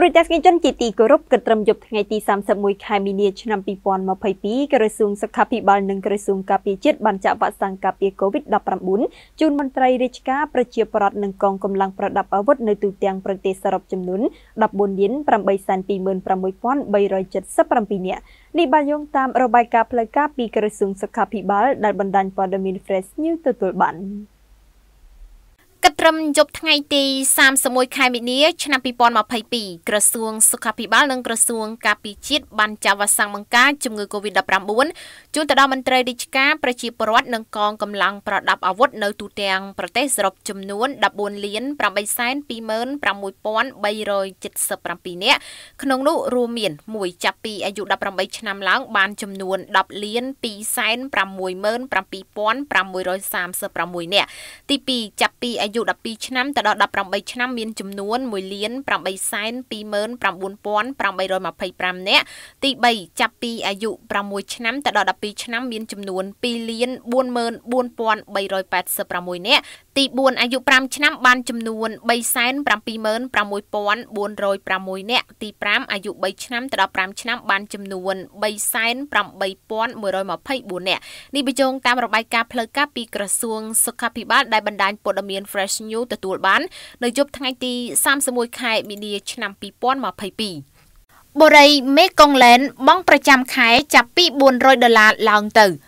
ទូរទស្សនិកជនជាទីគោរពកត្រឹមយប់ថ្ងៃទី31ខែមីនាឆ្នាំ2022ក្រសួងសុខាភិបាលនិងក្រសួងការពារជាតិបានចាក់វ៉ាក់សាំងការពារ COVID-19 ជូនមន្ត្រីរាជការប្រជាប្រដ្ឋនិងកងកម្លាំងប្រដាប់អាវុធនៅទូទាំងប្រទេសសរុបចំនួន14លាន826,377នាក់នេះបានយោងតាមរបាយការណ៍ផ្លូវការពីក្រសួងសុខាភិបាលដែលបណ្ដាញព័ត៌មាន Fresh News ទទួលបានឹមយប់ថ្ងៃទី31ខែមិនិនាឆ្នាំ2022ក្រសួងសុខាភិបាលនិងក្រសួងការពារជាតិបានចាត់វ៉ាក់សាំងបង្ការជំងឺ Covid-19 ជូនទៅដល់មន្ត្រីរាជការប្រជាពលរដ្ឋនិងកងកម្លាំងប្រដាប់អាវុធនៅទូទាំងប្រទេសសរុបចំនួន14លាន826,377នាក់ក្នុងនោះរួមមាន មួយចាប់ពីអាយុ18ឆ្នាំឡើង បានចំនួន10លាន2,667,636នាក់ទី2ចាប់ពីអាយុ12ឆ្នាំទៅដល់18ឆ្នាំមានចំនួន1លាន829,825នាក់ទី3ចាប់ពីអាយុ6ឆ្នាំទៅដល់12ឆ្នាំមានចំនួន2លាន44,386នាក់ទី4អាយុ5ឆ្នាំ បានចំនួន376,406នាក់ទី5អាយុ3ឆ្នាំទៅដល់5ឆ្នាំបានចំនួន38124នាក់នេះបញ្ចូលតាមរបាយការណ៍ផ្លូវការពីក្រសួងសុខាភិបាលដែលបណ្ដាញព័ត៌មាន Fresh News ទទួលបាននៅយប់ថ្ងៃទី31ខែមីនា ឆ្នាំ2022បុរីមេកុងឡែនបង់ប្រចាំខែចាប់ពី400ដុល្លារឡើងទៅ